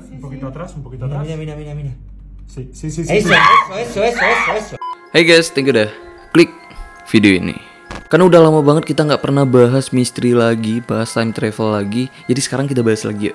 ver, un poquito atrás, un poquito mira, atrás. Mira, mira, mira, mira. Sí, sí, sí. sí eso, eso, eso, eso, Hey guys, thank you dah klik video ini. Karena udah lama banget kita nggak pernah bahas misteri lagi, bahas time travel lagi. Jadi sekarang kita bahas lagi ya.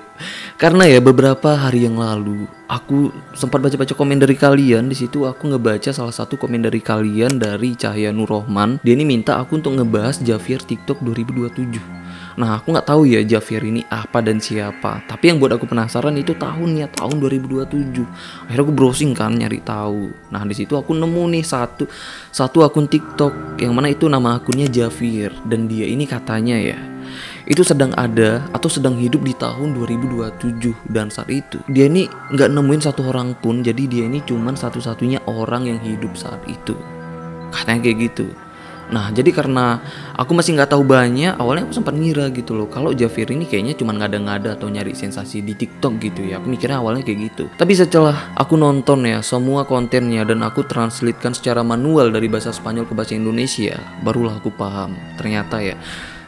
Karena ya beberapa hari yang lalu aku sempat baca-baca komen dari kalian. Di situ aku ngebaca salah satu komen dari kalian dari Cahaya Nurrohman. Dia ini minta aku untuk ngebahas Javier TikTok 2027. Nah aku nggak tahu ya Javier ini apa dan siapa. Tapi yang buat aku penasaran itu tahunnya tahun 2027. Akhirnya aku browsing kan nyari tahu. Nah di situ aku nemu nih satu satu akun TikTok yang mana itu nama akunnya Javier dan dia ini katanya ya itu sedang ada atau sedang hidup di tahun 2027 dan saat itu dia ini nggak nemuin satu orang pun jadi dia ini cuman satu-satunya orang yang hidup saat itu katanya kayak gitu Nah, jadi karena aku masih nggak tahu banyak, awalnya aku sempat ngira gitu loh. Kalau Javier ini kayaknya cuma nggak ada atau nyari sensasi di TikTok gitu ya. Aku mikirnya awalnya kayak gitu. Tapi setelah aku nonton ya semua kontennya dan aku translitkan secara manual dari bahasa Spanyol ke bahasa Indonesia, barulah aku paham. Ternyata ya,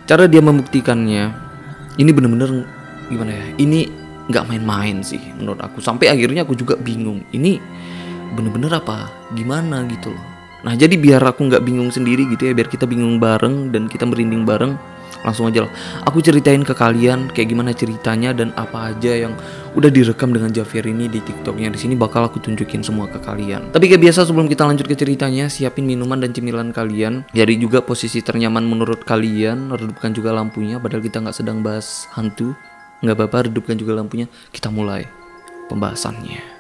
cara dia membuktikannya ini bener-bener gimana ya? Ini nggak main-main sih menurut aku. Sampai akhirnya aku juga bingung. Ini bener-bener apa? Gimana gitu loh Nah jadi biar aku nggak bingung sendiri gitu ya, biar kita bingung bareng dan kita merinding bareng, langsung aja lah. Aku ceritain ke kalian kayak gimana ceritanya dan apa aja yang udah direkam dengan Javier ini di TikToknya. Di sini bakal aku tunjukin semua ke kalian. Tapi kayak biasa sebelum kita lanjut ke ceritanya, siapin minuman dan cemilan kalian. Jadi juga posisi ternyaman menurut kalian. Redupkan juga lampunya, padahal kita nggak sedang bahas hantu. Nggak apa-apa, redupkan juga lampunya. Kita mulai pembahasannya.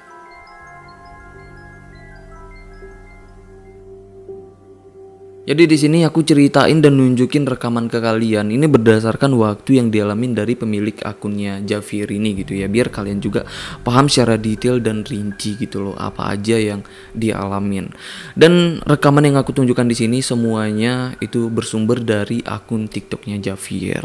Jadi di sini aku ceritain dan nunjukin rekaman ke kalian. Ini berdasarkan waktu yang dialamin dari pemilik akunnya Javier ini gitu ya. Biar kalian juga paham secara detail dan rinci gitu loh apa aja yang dialamin. Dan rekaman yang aku tunjukkan di sini semuanya itu bersumber dari akun TikToknya Javier.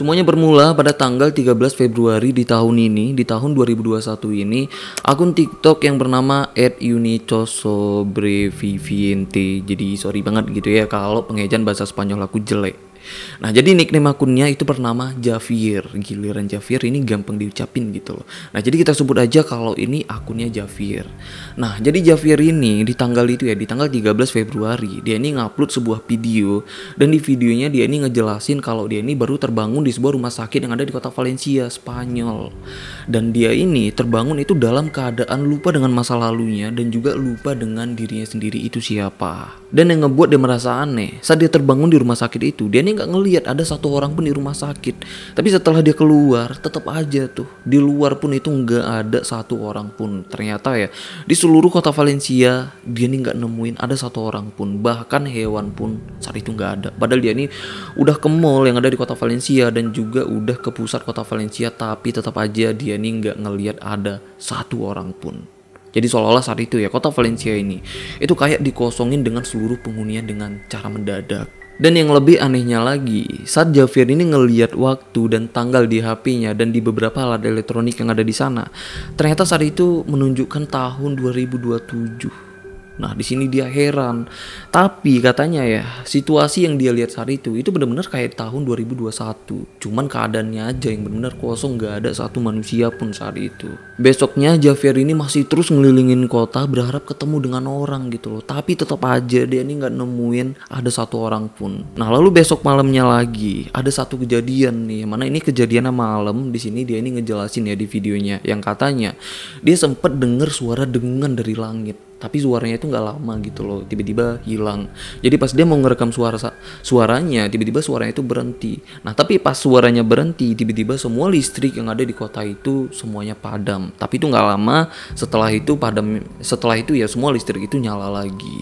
Semuanya bermula pada tanggal 13 Februari di tahun ini, di tahun 2021 ini, akun TikTok yang bernama @unicosobreviviente. Jadi sorry banget gitu ya kalau pengejaan bahasa Spanyol aku jelek. Nah, jadi nickname akunnya itu bernama Javier. Giliran Javier ini gampang diucapin gitu loh. Nah, jadi kita sebut aja kalau ini akunnya Javier. Nah, jadi Javier ini di tanggal itu ya, di tanggal 13 Februari, dia ini ngupload sebuah video dan di videonya dia ini ngejelasin kalau dia ini baru terbangun di sebuah rumah sakit yang ada di kota Valencia, Spanyol. Dan dia ini terbangun itu dalam keadaan lupa dengan masa lalunya dan juga lupa dengan dirinya sendiri itu siapa. Dan yang ngebuat dia merasa aneh, saat dia terbangun di rumah sakit itu, dia ini nggak ngelihat ada satu orang pun di rumah sakit tapi setelah dia keluar tetap aja tuh di luar pun itu nggak ada satu orang pun ternyata ya di seluruh kota Valencia dia nih nggak nemuin ada satu orang pun bahkan hewan pun saat itu nggak ada padahal dia nih udah ke mall yang ada di kota Valencia dan juga udah ke pusat kota Valencia tapi tetap aja dia nih nggak ngelihat ada satu orang pun jadi seolah-olah saat itu ya kota Valencia ini itu kayak dikosongin dengan seluruh penghunian dengan cara mendadak. Dan yang lebih anehnya lagi, saat Javier ini ngeliat waktu dan tanggal di HP-nya dan di beberapa alat elektronik yang ada di sana, ternyata saat itu menunjukkan tahun 2027. Nah, di sini dia heran. Tapi katanya ya, situasi yang dia lihat saat itu itu benar-benar kayak tahun 2021. Cuman keadaannya aja yang benar-benar kosong, nggak ada satu manusia pun saat itu. Besoknya Javier ini masih terus ngelilingin kota berharap ketemu dengan orang gitu loh. Tapi tetap aja dia ini nggak nemuin ada satu orang pun. Nah, lalu besok malamnya lagi ada satu kejadian nih, mana ini kejadiannya malam di sini dia ini ngejelasin ya di videonya yang katanya dia sempat dengar suara dengungan dari langit tapi suaranya itu nggak lama gitu loh tiba-tiba hilang jadi pas dia mau ngerekam suara suaranya tiba-tiba suaranya itu berhenti nah tapi pas suaranya berhenti tiba-tiba semua listrik yang ada di kota itu semuanya padam tapi itu nggak lama setelah itu padam setelah itu ya semua listrik itu nyala lagi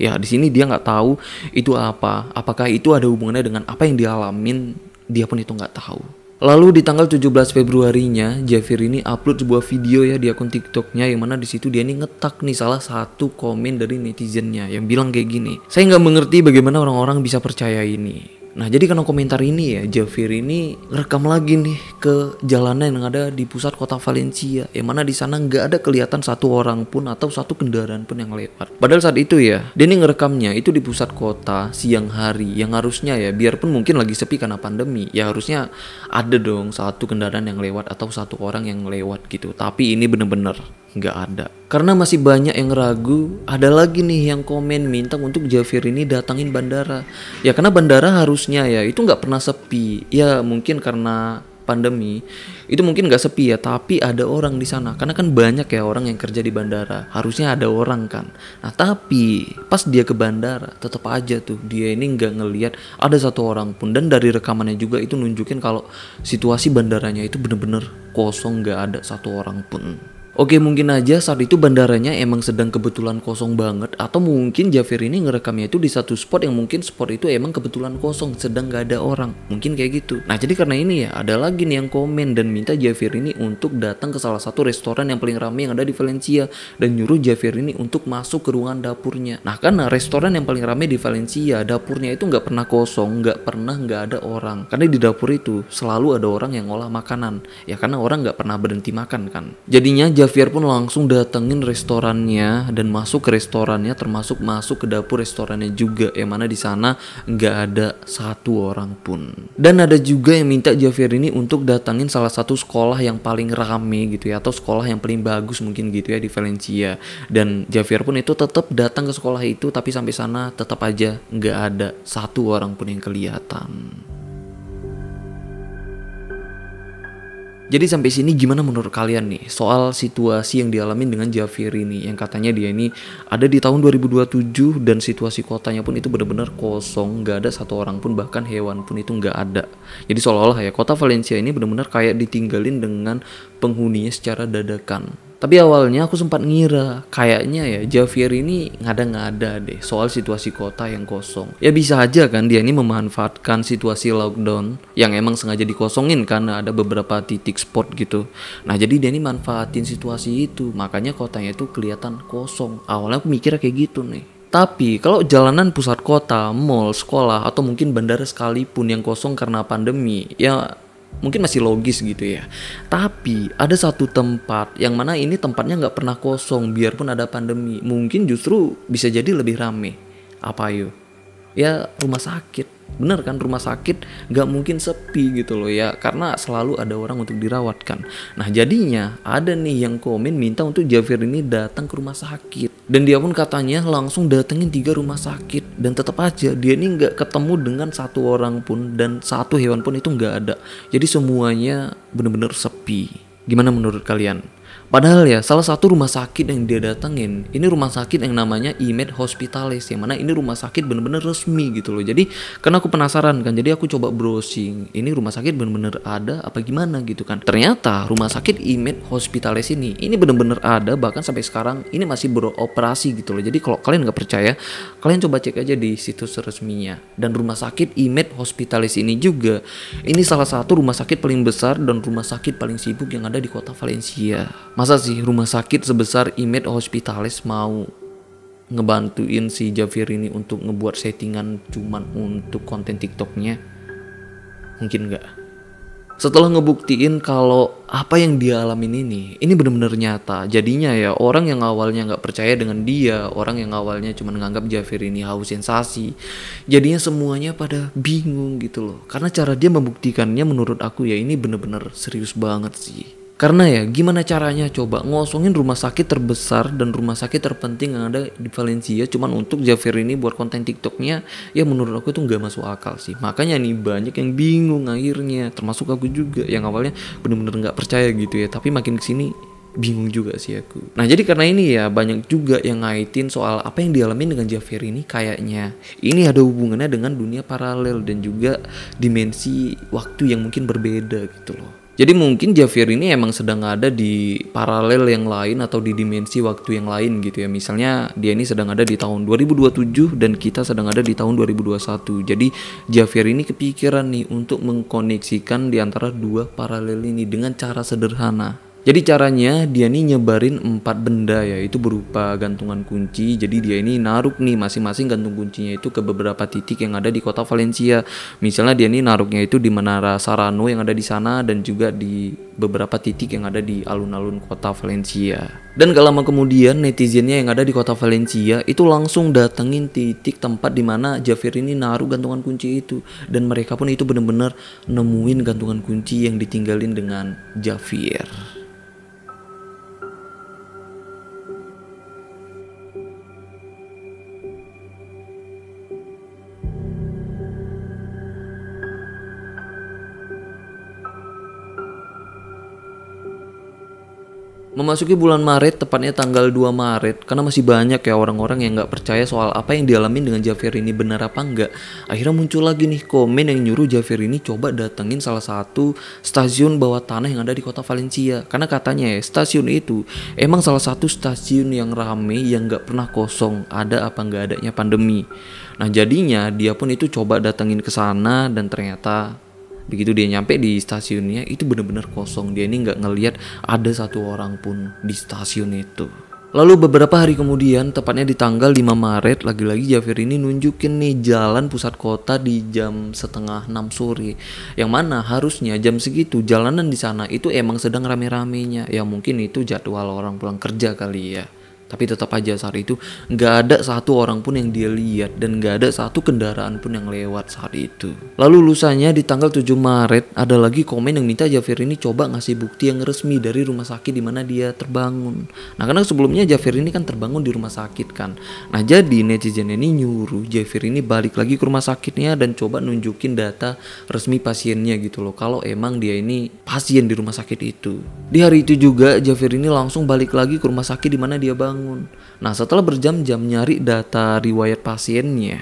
ya di sini dia nggak tahu itu apa apakah itu ada hubungannya dengan apa yang dialamin dia pun itu nggak tahu Lalu di tanggal 17 Februarinya, Jafir ini upload sebuah video ya di akun TikToknya yang mana di situ dia ini ngetak nih salah satu komen dari netizennya yang bilang kayak gini. Saya nggak mengerti bagaimana orang-orang bisa percaya ini. Nah jadi karena komentar ini ya Javier ini rekam lagi nih ke jalanan yang ada di pusat kota Valencia yang mana di sana nggak ada kelihatan satu orang pun atau satu kendaraan pun yang lewat. Padahal saat itu ya dia ini ngerekamnya itu di pusat kota siang hari yang harusnya ya biarpun mungkin lagi sepi karena pandemi ya harusnya ada dong satu kendaraan yang lewat atau satu orang yang lewat gitu. Tapi ini bener-bener nggak ada. Karena masih banyak yang ragu, ada lagi nih yang komen minta untuk Jafir ini datangin bandara. Ya karena bandara harusnya ya itu nggak pernah sepi. Ya mungkin karena pandemi itu mungkin nggak sepi ya, tapi ada orang di sana. Karena kan banyak ya orang yang kerja di bandara, harusnya ada orang kan. Nah tapi pas dia ke bandara, tetap aja tuh dia ini nggak ngeliat ada satu orang pun. Dan dari rekamannya juga itu nunjukin kalau situasi bandaranya itu bener-bener kosong, nggak ada satu orang pun. Oke mungkin aja saat itu bandaranya emang sedang kebetulan kosong banget atau mungkin Jafir ini ngerekamnya itu di satu spot yang mungkin spot itu emang kebetulan kosong sedang gak ada orang mungkin kayak gitu. Nah jadi karena ini ya ada lagi nih yang komen dan minta Jafir ini untuk datang ke salah satu restoran yang paling ramai yang ada di Valencia dan nyuruh Jafir ini untuk masuk ke ruangan dapurnya. Nah karena restoran yang paling ramai di Valencia dapurnya itu gak pernah kosong Gak pernah gak ada orang karena di dapur itu selalu ada orang yang ngolah makanan ya karena orang gak pernah berhenti makan kan. Jadinya Javier pun langsung datengin restorannya dan masuk ke restorannya termasuk masuk ke dapur restorannya juga yang mana di sana nggak ada satu orang pun dan ada juga yang minta Javier ini untuk datangin salah satu sekolah yang paling rame gitu ya atau sekolah yang paling bagus mungkin gitu ya di Valencia dan Javier pun itu tetap datang ke sekolah itu tapi sampai sana tetap aja nggak ada satu orang pun yang kelihatan Jadi sampai sini gimana menurut kalian nih soal situasi yang dialami dengan Javier ini yang katanya dia ini ada di tahun 2027 dan situasi kotanya pun itu benar-benar kosong, nggak ada satu orang pun bahkan hewan pun itu nggak ada. Jadi seolah-olah ya kota Valencia ini benar-benar kayak ditinggalin dengan penghuninya secara dadakan. Tapi awalnya aku sempat ngira, kayaknya ya Javier ini ngada-ngada deh soal situasi kota yang kosong. Ya bisa aja kan dia ini memanfaatkan situasi lockdown yang emang sengaja dikosongin karena ada beberapa titik spot gitu. Nah jadi dia ini manfaatin situasi itu, makanya kotanya itu kelihatan kosong. Awalnya aku mikirnya kayak gitu nih. Tapi kalau jalanan pusat kota, mall, sekolah, atau mungkin bandara sekalipun yang kosong karena pandemi, ya mungkin masih logis gitu ya. Tapi ada satu tempat yang mana ini tempatnya nggak pernah kosong biarpun ada pandemi. Mungkin justru bisa jadi lebih rame. Apa yuk? Ya rumah sakit bener kan rumah sakit gak mungkin sepi gitu loh ya karena selalu ada orang untuk dirawatkan nah jadinya ada nih yang komen minta untuk Javier ini datang ke rumah sakit dan dia pun katanya langsung datengin tiga rumah sakit dan tetap aja dia ini gak ketemu dengan satu orang pun dan satu hewan pun itu gak ada jadi semuanya bener-bener sepi gimana menurut kalian Padahal ya salah satu rumah sakit yang dia datengin ini rumah sakit yang namanya Imed Hospitalis yang mana ini rumah sakit bener-bener resmi gitu loh. Jadi karena aku penasaran kan jadi aku coba browsing ini rumah sakit bener-bener ada apa gimana gitu kan. Ternyata rumah sakit Imed Hospitalis ini ini bener-bener ada bahkan sampai sekarang ini masih beroperasi gitu loh. Jadi kalau kalian nggak percaya kalian coba cek aja di situs resminya dan rumah sakit Imed Hospitalis ini juga ini salah satu rumah sakit paling besar dan rumah sakit paling sibuk yang ada di kota Valencia Masa sih rumah sakit sebesar Image Hospitalis mau ngebantuin si Javier ini untuk ngebuat settingan cuman untuk konten TikToknya? Mungkin nggak. Setelah ngebuktiin kalau apa yang dia alamin ini, ini bener-bener nyata. Jadinya ya orang yang awalnya nggak percaya dengan dia, orang yang awalnya cuma nganggap Javier ini haus sensasi. Jadinya semuanya pada bingung gitu loh. Karena cara dia membuktikannya menurut aku ya ini bener-bener serius banget sih. Karena ya gimana caranya coba ngosongin rumah sakit terbesar dan rumah sakit terpenting yang ada di Valencia cuman untuk Javier ini buat konten TikToknya ya menurut aku itu nggak masuk akal sih. Makanya nih banyak yang bingung akhirnya termasuk aku juga yang awalnya bener-bener nggak percaya gitu ya tapi makin kesini bingung juga sih aku. Nah jadi karena ini ya banyak juga yang ngaitin soal apa yang dialami dengan Javier ini kayaknya ini ada hubungannya dengan dunia paralel dan juga dimensi waktu yang mungkin berbeda gitu loh. Jadi mungkin Javier ini emang sedang ada di paralel yang lain atau di dimensi waktu yang lain gitu ya. Misalnya dia ini sedang ada di tahun 2027 dan kita sedang ada di tahun 2021. Jadi Javier ini kepikiran nih untuk mengkoneksikan di antara dua paralel ini dengan cara sederhana jadi caranya dia ini nyebarin empat benda ya, itu berupa gantungan kunci. Jadi dia ini naruh nih masing-masing gantung kuncinya itu ke beberapa titik yang ada di kota Valencia. Misalnya dia ini naruhnya itu di Menara Sarano yang ada di sana dan juga di beberapa titik yang ada di alun-alun kota Valencia. Dan gak lama kemudian netizennya yang ada di kota Valencia itu langsung datengin titik tempat di mana Javier ini naruh gantungan kunci itu. Dan mereka pun itu bener-bener nemuin gantungan kunci yang ditinggalin dengan Javier. Memasuki bulan Maret, tepatnya tanggal 2 Maret, karena masih banyak ya orang-orang yang nggak percaya soal apa yang dialami dengan Javier ini benar apa enggak. Akhirnya muncul lagi nih komen yang nyuruh Javier ini coba datengin salah satu stasiun bawah tanah yang ada di kota Valencia. Karena katanya ya, stasiun itu emang salah satu stasiun yang rame yang nggak pernah kosong, ada apa nggak adanya pandemi. Nah jadinya dia pun itu coba datengin ke sana dan ternyata begitu dia nyampe di stasiunnya itu bener-bener kosong dia ini nggak ngeliat ada satu orang pun di stasiun itu Lalu beberapa hari kemudian, tepatnya di tanggal 5 Maret, lagi-lagi Jafir ini nunjukin nih jalan pusat kota di jam setengah 6 sore. Yang mana harusnya jam segitu jalanan di sana itu emang sedang rame-ramenya. Ya mungkin itu jadwal orang pulang kerja kali ya tapi tetap aja saat itu nggak ada satu orang pun yang dia lihat dan nggak ada satu kendaraan pun yang lewat saat itu. Lalu lusanya di tanggal 7 Maret ada lagi komen yang minta Jafir ini coba ngasih bukti yang resmi dari rumah sakit di mana dia terbangun. Nah karena sebelumnya Jafir ini kan terbangun di rumah sakit kan. Nah jadi netizen ini nyuruh Jafir ini balik lagi ke rumah sakitnya dan coba nunjukin data resmi pasiennya gitu loh. Kalau emang dia ini pasien di rumah sakit itu. Di hari itu juga Jafir ini langsung balik lagi ke rumah sakit di mana dia bangun bangun. Nah setelah berjam-jam nyari data riwayat pasiennya,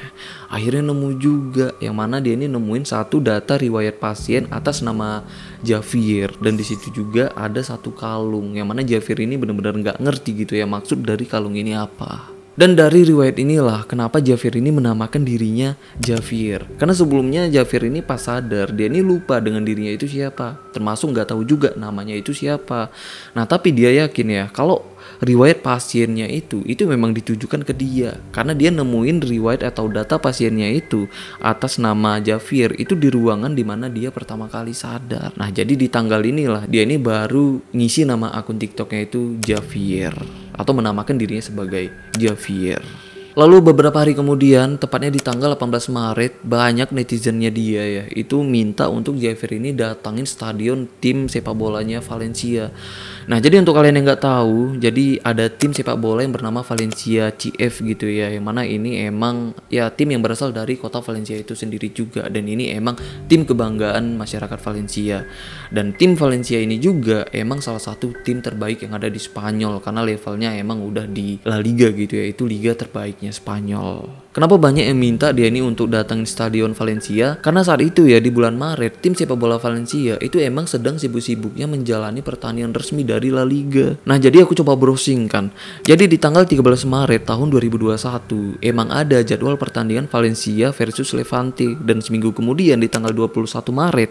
akhirnya nemu juga yang mana dia ini nemuin satu data riwayat pasien atas nama Javier dan di situ juga ada satu kalung yang mana Javier ini benar-benar nggak ngerti gitu ya maksud dari kalung ini apa. Dan dari riwayat inilah kenapa Javier ini menamakan dirinya Javier. Karena sebelumnya Javier ini pas sadar dia ini lupa dengan dirinya itu siapa. Termasuk nggak tahu juga namanya itu siapa. Nah tapi dia yakin ya kalau riwayat pasiennya itu itu memang ditujukan ke dia karena dia nemuin riwayat atau data pasiennya itu atas nama Jafir itu di ruangan dimana dia pertama kali sadar nah jadi di tanggal inilah dia ini baru ngisi nama akun TikToknya itu Jafir atau menamakan dirinya sebagai Javier. Lalu beberapa hari kemudian, tepatnya di tanggal 18 Maret, banyak netizennya dia ya, itu minta untuk Javier ini datangin stadion tim sepak bolanya Valencia. Nah, jadi untuk kalian yang nggak tahu, jadi ada tim sepak bola yang bernama Valencia CF gitu ya, yang mana ini emang ya tim yang berasal dari kota Valencia itu sendiri juga, dan ini emang tim kebanggaan masyarakat Valencia. Dan tim Valencia ini juga emang salah satu tim terbaik yang ada di Spanyol karena levelnya emang udah di La Liga gitu ya, itu liga terbaik baiknya Spanyol. Kenapa banyak yang minta dia ini untuk datang di stadion Valencia? Karena saat itu ya di bulan Maret, tim sepak bola Valencia itu emang sedang sibuk-sibuknya menjalani pertandingan resmi dari La Liga. Nah, jadi aku coba browsing kan. Jadi di tanggal 13 Maret tahun 2021, emang ada jadwal pertandingan Valencia versus Levante dan seminggu kemudian di tanggal 21 Maret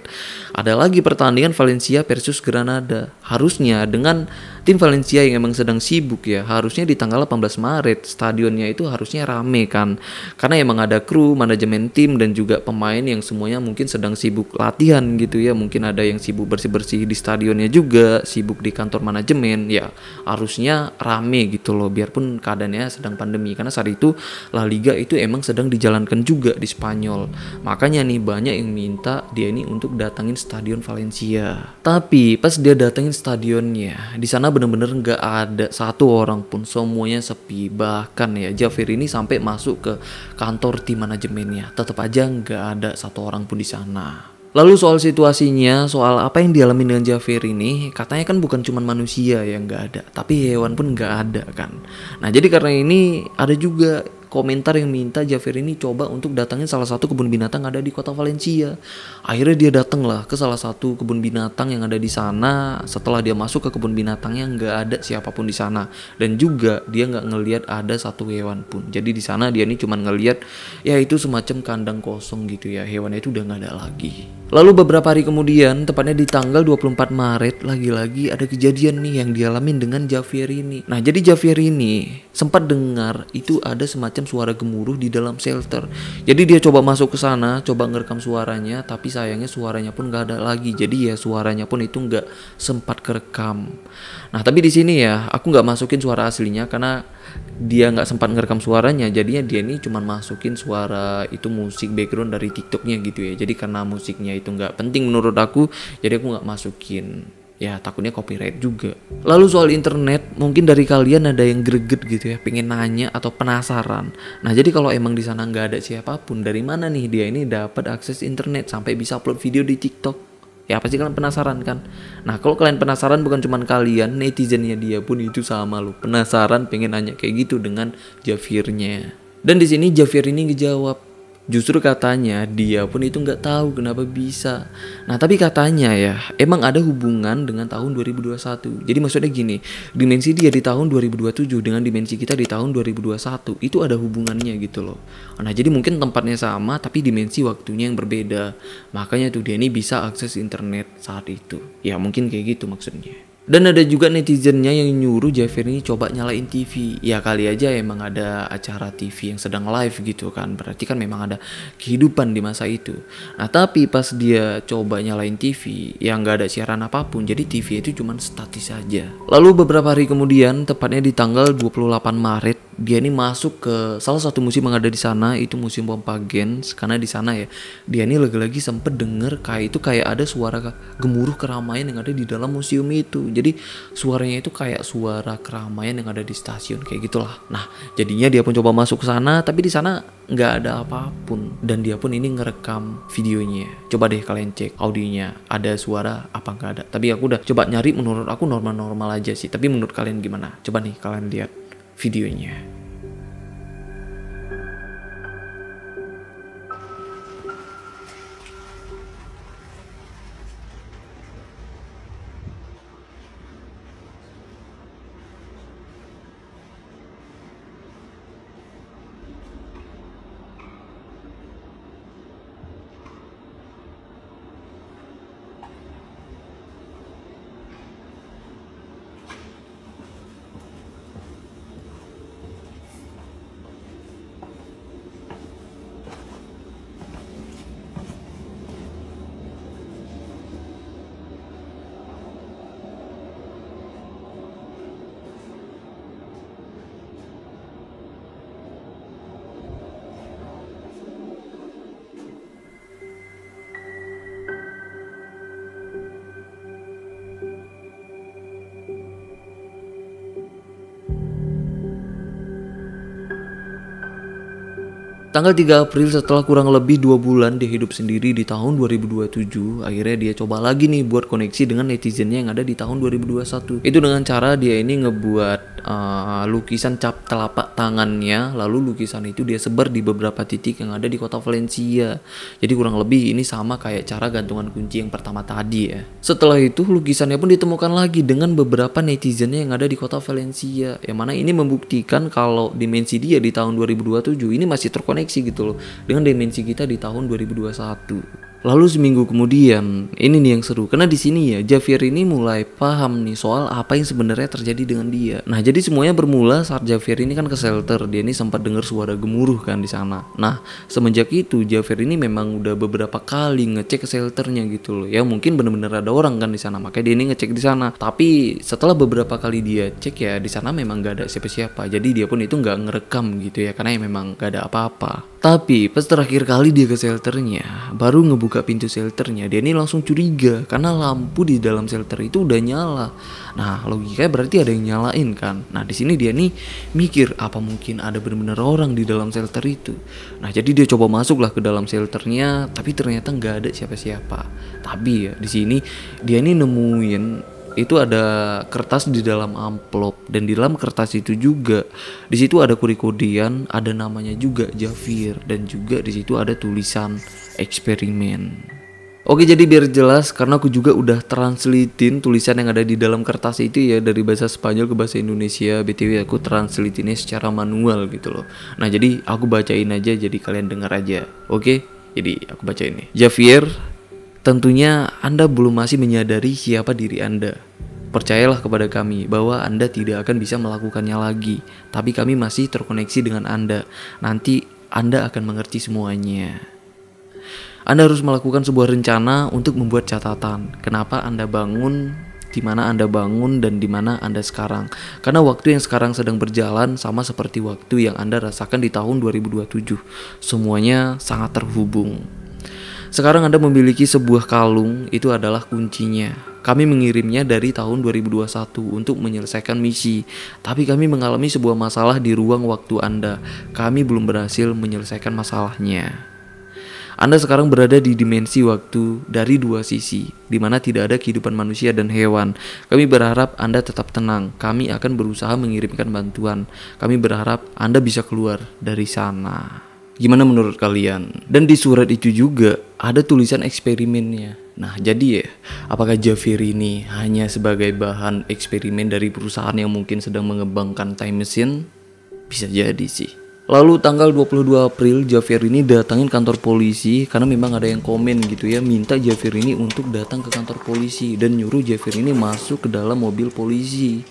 ada lagi pertandingan Valencia versus Granada. Harusnya dengan tim Valencia yang emang sedang sibuk ya harusnya di tanggal 18 Maret stadionnya itu harusnya rame kan karena emang ada kru manajemen tim dan juga pemain yang semuanya mungkin sedang sibuk latihan gitu ya mungkin ada yang sibuk bersih-bersih di stadionnya juga sibuk di kantor manajemen ya harusnya rame gitu loh biarpun keadaannya sedang pandemi karena saat itu La Liga itu emang sedang dijalankan juga di Spanyol makanya nih banyak yang minta dia ini untuk datangin stadion Valencia tapi pas dia datangin stadionnya di sana bener-bener nggak ada satu orang pun semuanya sepi bahkan ya Jafir ini sampai masuk ke kantor tim manajemennya tetap aja nggak ada satu orang pun di sana Lalu soal situasinya, soal apa yang dialami dengan Jafir ini, katanya kan bukan cuma manusia yang nggak ada, tapi hewan pun nggak ada kan. Nah jadi karena ini ada juga komentar yang minta Javier ini coba untuk datangin salah satu kebun binatang ada di kota Valencia. Akhirnya dia datang lah ke salah satu kebun binatang yang ada di sana. Setelah dia masuk ke kebun binatangnya nggak ada siapapun di sana dan juga dia nggak ngelihat ada satu hewan pun. Jadi di sana dia ini cuma ngelihat ya itu semacam kandang kosong gitu ya hewannya itu udah nggak ada lagi. Lalu beberapa hari kemudian, tepatnya di tanggal 24 Maret, lagi-lagi ada kejadian nih yang dialamin dengan Javier ini. Nah, jadi Javier ini sempat dengar itu ada semacam macam suara gemuruh di dalam shelter. Jadi dia coba masuk ke sana, coba ngerekam suaranya, tapi sayangnya suaranya pun nggak ada lagi. Jadi ya suaranya pun itu nggak sempat kerekam. Nah tapi di sini ya aku nggak masukin suara aslinya karena dia nggak sempat ngerekam suaranya. Jadinya dia ini cuma masukin suara itu musik background dari TikToknya gitu ya. Jadi karena musiknya itu nggak penting menurut aku, jadi aku nggak masukin ya takutnya copyright juga. Lalu soal internet, mungkin dari kalian ada yang greget gitu ya, pengen nanya atau penasaran. Nah jadi kalau emang di sana nggak ada siapapun, dari mana nih dia ini dapat akses internet sampai bisa upload video di TikTok? Ya pasti kalian penasaran kan? Nah kalau kalian penasaran bukan cuma kalian, netizennya dia pun itu sama loh. Penasaran pengen nanya kayak gitu dengan Javirnya. Dan di sini Javir ini ngejawab, Justru katanya dia pun itu nggak tahu kenapa bisa. Nah tapi katanya ya emang ada hubungan dengan tahun 2021. Jadi maksudnya gini, dimensi dia di tahun 2027 dengan dimensi kita di tahun 2021 itu ada hubungannya gitu loh. Nah jadi mungkin tempatnya sama tapi dimensi waktunya yang berbeda. Makanya tuh dia ini bisa akses internet saat itu. Ya mungkin kayak gitu maksudnya. Dan ada juga netizennya yang nyuruh Jafir ini coba nyalain TV. Ya kali aja emang ada acara TV yang sedang live gitu kan. Berarti kan memang ada kehidupan di masa itu. Nah tapi pas dia coba nyalain TV yang gak ada siaran apapun. Jadi TV itu cuma statis saja. Lalu beberapa hari kemudian, tepatnya di tanggal 28 Maret dia ini masuk ke salah satu museum yang ada di sana itu museum pompa gens karena di sana ya dia ini lagi-lagi sempet denger kayak itu kayak ada suara gemuruh keramaian yang ada di dalam museum itu jadi suaranya itu kayak suara keramaian yang ada di stasiun kayak gitulah nah jadinya dia pun coba masuk ke sana tapi di sana nggak ada apapun dan dia pun ini ngerekam videonya coba deh kalian cek audionya ada suara apa nggak ada tapi aku udah coba nyari menurut aku normal-normal aja sih tapi menurut kalian gimana coba nih kalian lihat videonya. Tanggal 3 April setelah kurang lebih dua bulan dia hidup sendiri di tahun 2027, akhirnya dia coba lagi nih buat koneksi dengan netizennya yang ada di tahun 2021. Itu dengan cara dia ini ngebuat uh, lukisan cap telapak tangannya lalu lukisan itu dia sebar di beberapa titik yang ada di kota Valencia jadi kurang lebih ini sama kayak cara gantungan kunci yang pertama tadi ya setelah itu lukisannya pun ditemukan lagi dengan beberapa netizen yang ada di kota Valencia yang mana ini membuktikan kalau dimensi dia di tahun 2027 ini masih terkoneksi gitu loh dengan dimensi kita di tahun 2021 Lalu seminggu kemudian, ini nih yang seru. Karena di sini ya, Javier ini mulai paham nih soal apa yang sebenarnya terjadi dengan dia. Nah, jadi semuanya bermula saat Javier ini kan ke shelter. Dia ini sempat dengar suara gemuruh kan di sana. Nah, semenjak itu Javier ini memang udah beberapa kali ngecek ke shelternya gitu loh. Ya mungkin bener-bener ada orang kan di sana. Makanya dia ini ngecek di sana. Tapi setelah beberapa kali dia cek ya, di sana memang gak ada siapa-siapa. Jadi dia pun itu nggak ngerekam gitu ya, karena ya memang gak ada apa-apa. Tapi pas terakhir kali dia ke shelternya, baru ngebuka buka pintu shelternya ini langsung curiga karena lampu di dalam shelter itu udah nyala nah logikanya berarti ada yang nyalain kan nah di sini dia ini mikir apa mungkin ada bener-bener orang di dalam shelter itu nah jadi dia coba masuklah ke dalam shelternya tapi ternyata nggak ada siapa-siapa tapi ya di sini dia ini nemuin itu ada kertas di dalam amplop dan di dalam kertas itu juga di situ ada kurikulian ada namanya juga Javier dan juga di situ ada tulisan eksperimen Oke jadi biar jelas karena aku juga udah translitin tulisan yang ada di dalam kertas itu ya dari bahasa Spanyol ke bahasa Indonesia BTW aku translitinnya secara manual gitu loh Nah jadi aku bacain aja jadi kalian denger aja Oke jadi aku bacain nih Javier Tentunya Anda belum masih menyadari siapa diri Anda. Percayalah kepada kami bahwa Anda tidak akan bisa melakukannya lagi, tapi kami masih terkoneksi dengan Anda. Nanti Anda akan mengerti semuanya. Anda harus melakukan sebuah rencana untuk membuat catatan. Kenapa Anda bangun, di mana Anda bangun dan di mana Anda sekarang. Karena waktu yang sekarang sedang berjalan sama seperti waktu yang Anda rasakan di tahun 2027. Semuanya sangat terhubung. Sekarang Anda memiliki sebuah kalung, itu adalah kuncinya. Kami mengirimnya dari tahun 2021 untuk menyelesaikan misi, tapi kami mengalami sebuah masalah di ruang waktu Anda. Kami belum berhasil menyelesaikan masalahnya. Anda sekarang berada di dimensi waktu dari dua sisi, di mana tidak ada kehidupan manusia dan hewan. Kami berharap Anda tetap tenang. Kami akan berusaha mengirimkan bantuan. Kami berharap Anda bisa keluar dari sana. Gimana menurut kalian? Dan di surat itu juga ada tulisan eksperimennya. Nah, jadi ya, apakah Javier ini hanya sebagai bahan eksperimen dari perusahaan yang mungkin sedang mengembangkan time machine? Bisa jadi sih. Lalu tanggal 22 April Javier ini datangin kantor polisi karena memang ada yang komen gitu ya minta Javier ini untuk datang ke kantor polisi dan nyuruh Javier ini masuk ke dalam mobil polisi.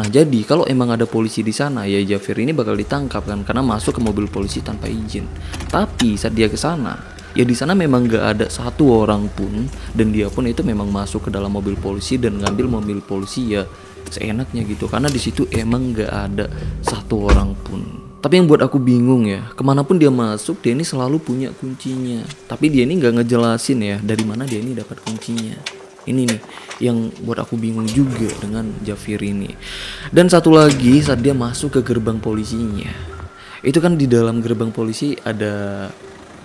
Nah jadi kalau emang ada polisi di sana ya Javier ini bakal ditangkap kan karena masuk ke mobil polisi tanpa izin. Tapi saat dia ke sana ya di sana memang gak ada satu orang pun dan dia pun itu memang masuk ke dalam mobil polisi dan ngambil mobil polisi ya seenaknya gitu karena di situ emang gak ada satu orang pun tapi yang buat aku bingung ya, kemanapun dia masuk, dia ini selalu punya kuncinya. Tapi dia ini nggak ngejelasin ya dari mana dia ini dapat kuncinya. Ini nih yang buat aku bingung juga dengan Jafir ini. Dan satu lagi saat dia masuk ke gerbang polisinya, itu kan di dalam gerbang polisi ada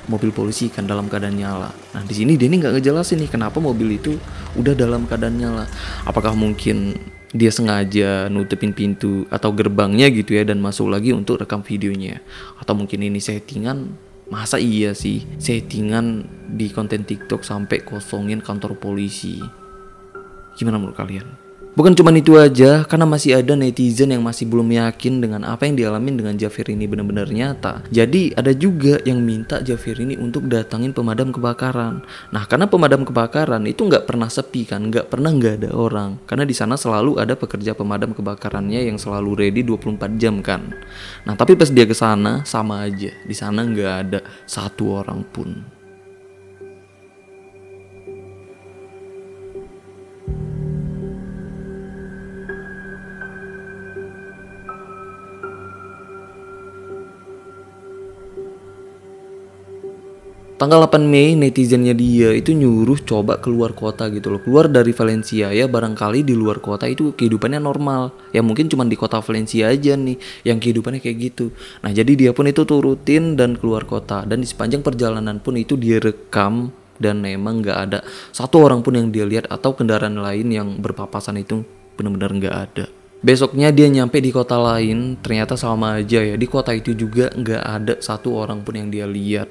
mobil polisi kan dalam keadaan nyala. Nah di sini dia ini nggak ngejelasin nih kenapa mobil itu udah dalam keadaan nyala. Apakah mungkin dia sengaja nutupin pintu atau gerbangnya gitu ya dan masuk lagi untuk rekam videonya atau mungkin ini settingan masa iya sih settingan di konten TikTok sampai kosongin kantor polisi gimana menurut kalian Bukan cuma itu aja, karena masih ada netizen yang masih belum yakin dengan apa yang dialami dengan Jafir ini benar-benar nyata. Jadi ada juga yang minta Jafir ini untuk datangin pemadam kebakaran. Nah karena pemadam kebakaran itu nggak pernah sepi kan, nggak pernah nggak ada orang. Karena di sana selalu ada pekerja pemadam kebakarannya yang selalu ready 24 jam kan. Nah tapi pas dia ke sana sama aja, di sana nggak ada satu orang pun. tanggal 8 Mei netizennya dia itu nyuruh coba keluar kota gitu loh keluar dari Valencia ya barangkali di luar kota itu kehidupannya normal ya mungkin cuma di kota Valencia aja nih yang kehidupannya kayak gitu nah jadi dia pun itu turutin dan keluar kota dan di sepanjang perjalanan pun itu direkam dan memang nggak ada satu orang pun yang dia lihat atau kendaraan lain yang berpapasan itu benar-benar nggak ada Besoknya dia nyampe di kota lain, ternyata sama aja ya. Di kota itu juga nggak ada satu orang pun yang dia lihat.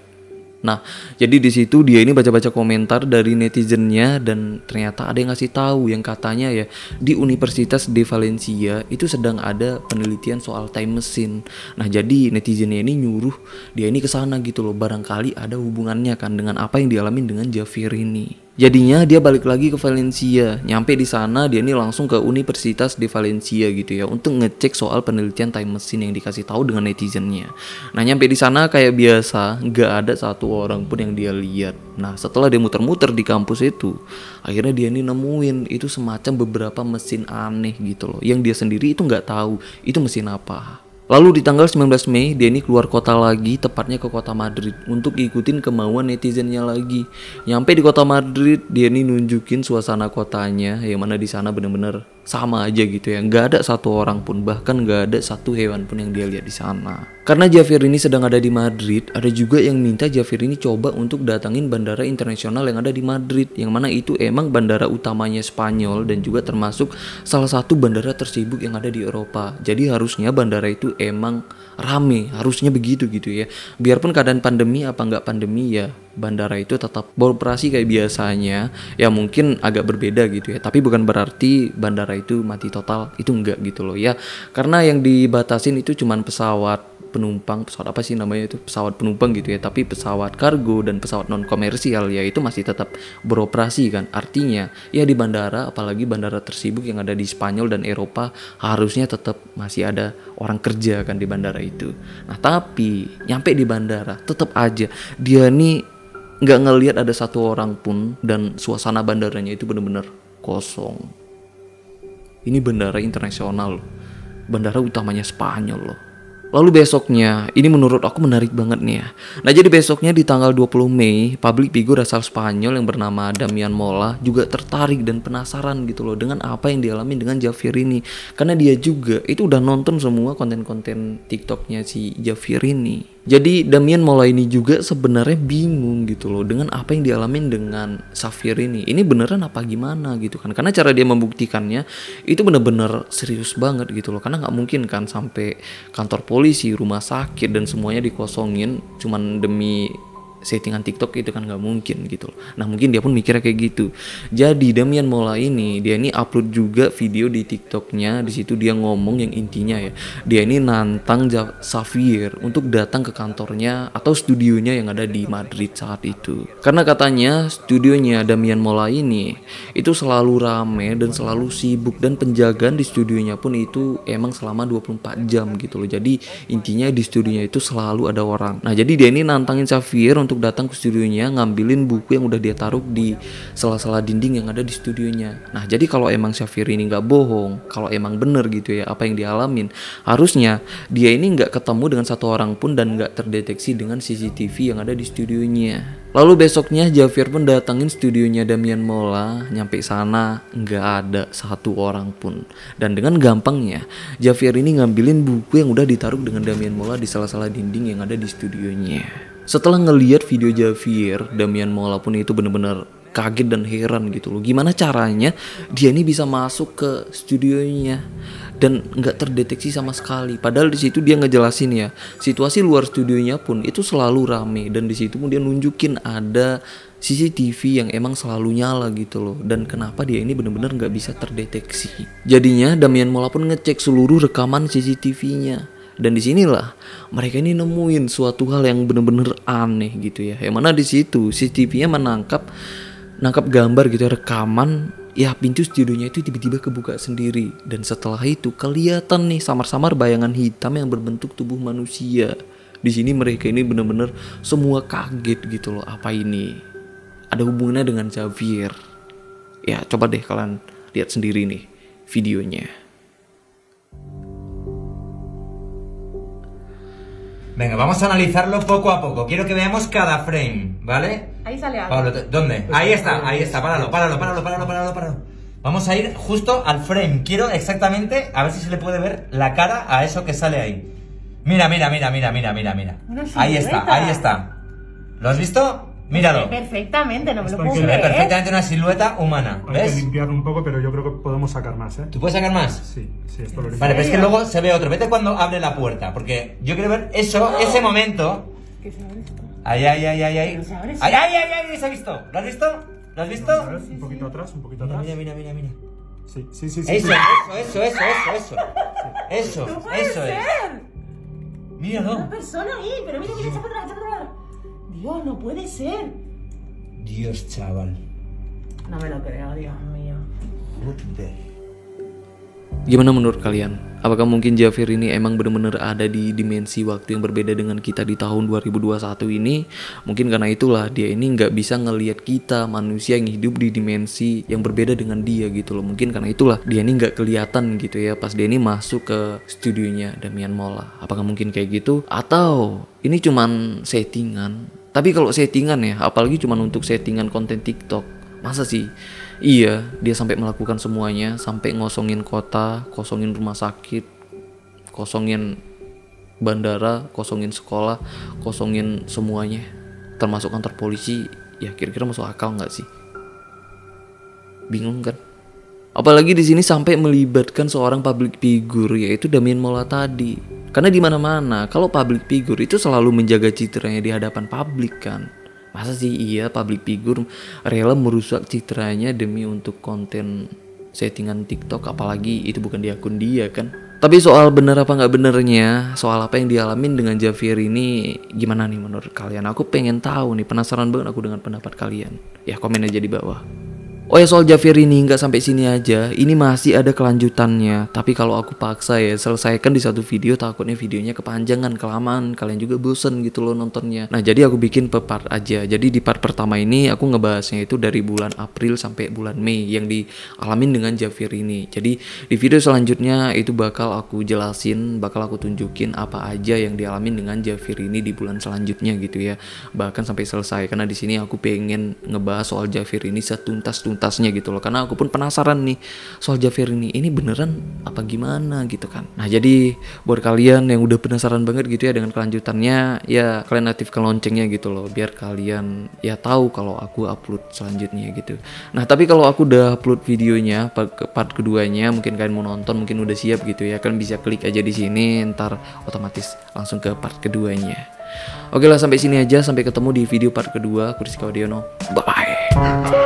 Nah, jadi di situ dia ini baca-baca komentar dari netizennya dan ternyata ada yang ngasih tahu yang katanya ya di Universitas de Valencia itu sedang ada penelitian soal time machine. Nah, jadi netizennya ini nyuruh dia ini ke sana gitu loh. Barangkali ada hubungannya kan dengan apa yang dialami dengan Javier ini jadinya dia balik lagi ke Valencia nyampe di sana dia ini langsung ke universitas di Valencia gitu ya untuk ngecek soal penelitian time machine yang dikasih tahu dengan netizennya nah nyampe di sana kayak biasa nggak ada satu orang pun yang dia lihat nah setelah dia muter-muter di kampus itu akhirnya dia ini nemuin itu semacam beberapa mesin aneh gitu loh yang dia sendiri itu nggak tahu itu mesin apa Lalu di tanggal 19 Mei, Denny keluar kota lagi, tepatnya ke kota Madrid, untuk ikutin kemauan netizennya lagi. Nyampe di kota Madrid, Denny nunjukin suasana kotanya, yang mana di sana bener-bener sama aja gitu ya. Nggak ada satu orang pun, bahkan nggak ada satu hewan pun yang dia lihat di sana. Karena Javier ini sedang ada di Madrid, ada juga yang minta Javier ini coba untuk datangin bandara internasional yang ada di Madrid, yang mana itu emang bandara utamanya Spanyol dan juga termasuk salah satu bandara tersibuk yang ada di Eropa. Jadi harusnya bandara itu emang rame, harusnya begitu gitu ya. Biarpun keadaan pandemi apa nggak pandemi ya, bandara itu tetap beroperasi kayak biasanya. Ya mungkin agak berbeda gitu ya, tapi bukan berarti bandara itu mati total, itu enggak gitu loh ya. Karena yang dibatasin itu cuman pesawat penumpang pesawat apa sih namanya itu pesawat penumpang gitu ya tapi pesawat kargo dan pesawat non komersial ya itu masih tetap beroperasi kan artinya ya di bandara apalagi bandara tersibuk yang ada di Spanyol dan Eropa harusnya tetap masih ada orang kerja kan di bandara itu nah tapi nyampe di bandara tetap aja dia nih nggak ngelihat ada satu orang pun dan suasana bandaranya itu bener-bener kosong. Ini bandara internasional Bandara utamanya Spanyol loh. Lalu besoknya, ini menurut aku menarik banget nih ya. Nah jadi besoknya di tanggal 20 Mei, publik figur asal Spanyol yang bernama Damian Mola juga tertarik dan penasaran gitu loh dengan apa yang dialami dengan Javier ini. Karena dia juga itu udah nonton semua konten-konten TikToknya si Javier ini. Jadi Damian mulai ini juga sebenarnya bingung gitu loh dengan apa yang dialami dengan Safir ini. Ini beneran apa gimana gitu kan? Karena cara dia membuktikannya itu bener-bener serius banget gitu loh. Karena nggak mungkin kan sampai kantor polisi, rumah sakit dan semuanya dikosongin cuman demi settingan TikTok itu kan nggak mungkin gitu loh. Nah mungkin dia pun mikirnya kayak gitu. Jadi Damian Mola ini dia ini upload juga video di TikToknya. Di situ dia ngomong yang intinya ya. Dia ini nantang Safir untuk datang ke kantornya atau studionya yang ada di Madrid saat itu. Karena katanya studionya Damian Mola ini itu selalu rame dan selalu sibuk dan penjagaan di studionya pun itu emang selama 24 jam gitu loh. Jadi intinya di studionya itu selalu ada orang. Nah jadi dia ini nantangin Safir untuk untuk datang ke studionya ngambilin buku yang udah dia taruh di sela-sela dinding yang ada di studionya. Nah jadi kalau emang Syafir ini nggak bohong, kalau emang bener gitu ya apa yang dialamin, harusnya dia ini nggak ketemu dengan satu orang pun dan nggak terdeteksi dengan CCTV yang ada di studionya. Lalu besoknya Javier pun datangin studionya Damian Mola, nyampe sana nggak ada satu orang pun. Dan dengan gampangnya, Javier ini ngambilin buku yang udah ditaruh dengan Damian Mola di salah-salah dinding yang ada di studionya setelah ngeliat video Javier Damian Mola pun itu bener-bener kaget dan heran gitu loh gimana caranya dia ini bisa masuk ke studionya dan nggak terdeteksi sama sekali padahal di situ dia ngejelasin ya situasi luar studionya pun itu selalu rame dan di situ pun dia nunjukin ada CCTV yang emang selalu nyala gitu loh dan kenapa dia ini bener-bener nggak bisa terdeteksi jadinya Damian Mola pun ngecek seluruh rekaman CCTV-nya dan disinilah mereka ini nemuin suatu hal yang bener-bener aneh gitu ya. Yang mana di situ CCTV-nya menangkap nangkap gambar gitu ya, rekaman ya pintu studionya itu tiba-tiba kebuka sendiri dan setelah itu kelihatan nih samar-samar bayangan hitam yang berbentuk tubuh manusia di sini mereka ini bener-bener semua kaget gitu loh apa ini ada hubungannya dengan Javier? ya coba deh kalian lihat sendiri nih videonya Venga, vamos a analizarlo poco a poco. Quiero que veamos cada frame, ¿vale? Ahí sale algo. ¿dónde? Pues ahí está, pues ahí está. Páralo, páralo, páralo, páralo, páralo, páralo. Vamos a ir justo al frame. Quiero exactamente a ver si se le puede ver la cara a eso que sale ahí. Mira, mira, mira, mira, mira, mira, mira. Ahí está, ahí está. ¿Lo has visto? Míralo. Perfectamente, no me lo puedo creer. Es perfectamente una silueta humana. Hay que limpiar un poco, pero yo creo que podemos sacar más, ¿eh? ¿Tú puedes sacar más? Sí, sí, esto lo Vale, pero es que luego se ve otro. Vete cuando abre la puerta, porque yo quiero ver eso, ¡Ah! ese momento. ¿Qué se abre Ay, ay, ay, ay, ay. Se ay, ay, ay, ay, se ha visto. ¿Lo has visto? ¿Lo has visto? un poquito atrás, un poquito atrás. Mira, mira, mira, mira. Sí, sí, sí. sí eso, eso, eso, eso, eso. Eso, eso, no puede eso ser. es. Míralo. Una persona ahí, pero mira, mira, se atrás, se atrás. Dios, no puede ser. Dios, chaval. No me lo creo, Dios mío. Gimana menurut kalian? Apakah mungkin Javier ini emang bener-bener ada di dimensi waktu yang berbeda dengan kita di tahun 2021 ini? Mungkin karena itulah dia ini nggak bisa ngeliat kita manusia yang hidup di dimensi yang berbeda dengan dia gitu loh. Mungkin karena itulah dia ini nggak kelihatan gitu ya pas dia ini masuk ke studionya Damian Mola. Apakah mungkin kayak gitu? Atau ini cuman settingan tapi kalau settingan ya, apalagi cuma untuk settingan konten TikTok, masa sih? Iya, dia sampai melakukan semuanya, sampai ngosongin kota, kosongin rumah sakit, kosongin bandara, kosongin sekolah, kosongin semuanya, termasuk kantor polisi. Ya kira-kira masuk akal nggak sih? Bingung kan? Apalagi di sini sampai melibatkan seorang public figure yaitu Damien Mola tadi. Karena di mana-mana kalau public figure itu selalu menjaga citranya di hadapan publik kan. Masa sih iya public figure rela merusak citranya demi untuk konten settingan TikTok apalagi itu bukan di akun dia kan. Tapi soal benar apa nggak benernya, soal apa yang dialami dengan Javier ini gimana nih menurut kalian? Aku pengen tahu nih, penasaran banget aku dengan pendapat kalian. Ya komen aja di bawah. Oh ya soal Javier ini nggak sampai sini aja, ini masih ada kelanjutannya. Tapi kalau aku paksa ya selesaikan di satu video takutnya videonya kepanjangan, kelamaan, kalian juga bosen gitu loh nontonnya. Nah jadi aku bikin per part aja. Jadi di part pertama ini aku ngebahasnya itu dari bulan April sampai bulan Mei yang dialamin dengan Javier ini. Jadi di video selanjutnya itu bakal aku jelasin, bakal aku tunjukin apa aja yang dialamin dengan Javier ini di bulan selanjutnya gitu ya. Bahkan sampai selesai karena di sini aku pengen ngebahas soal Javier ini setuntas tuntas tuntasnya gitu loh karena aku pun penasaran nih soal Jafir ini ini beneran apa gimana gitu kan nah jadi buat kalian yang udah penasaran banget gitu ya dengan kelanjutannya ya kalian aktifkan loncengnya gitu loh biar kalian ya tahu kalau aku upload selanjutnya gitu nah tapi kalau aku udah upload videonya part, part keduanya mungkin kalian mau nonton mungkin udah siap gitu ya kalian bisa klik aja di sini ntar otomatis langsung ke part keduanya Oke lah sampai sini aja sampai ketemu di video part kedua. Aku Rizky bye Bye.